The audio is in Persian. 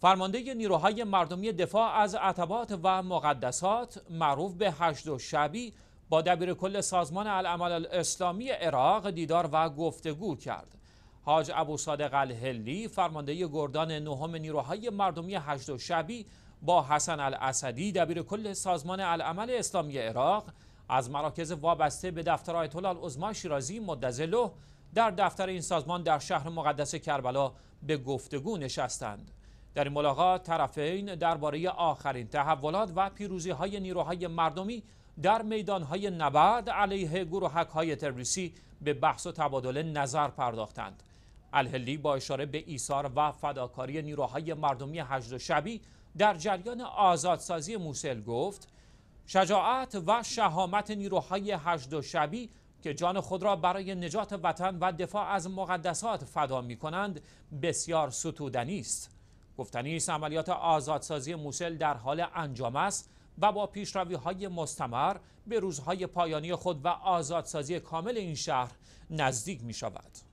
فرمانده نیروهای مردمی دفاع از عتبات و مقدسات معروف به هشت و شبی با دبیر کل سازمان العمل الاسلامی عراق دیدار و گفتگو کرد حاج ابو صادق الهلی فرمانده گردان نهم نیروهای مردمی هشت و شبی با حسن الاسدی دبیر کل سازمان العمل اسلامی عراق از مراکز وابسته به دفتر آیت الله عظما شیرازی مدظله در دفتر این سازمان در شهر مقدس کربلا به گفتگو نشستند در این ملاقات طرفین درباره آخرین تحولات و پیروزی های نیروهای مردمی در میدان های نبرد علیه گروهک های تروریستی به بحث و تبادل نظر پرداختند. الهلی با اشاره به ایثار و فداکاری نیروهای مردمی هجد و شبی در جریان آزادسازی موسل گفت شجاعت و شهامت نیروهای هجد و شبی که جان خود را برای نجات وطن و دفاع از مقدسات فدا می کنند بسیار ستودنی است. گفتنی است عملیات آزادسازی موسل در حال انجام است و با پیشروی های مستمر به روزهای پایانی خود و آزادسازی کامل این شهر نزدیک می شود.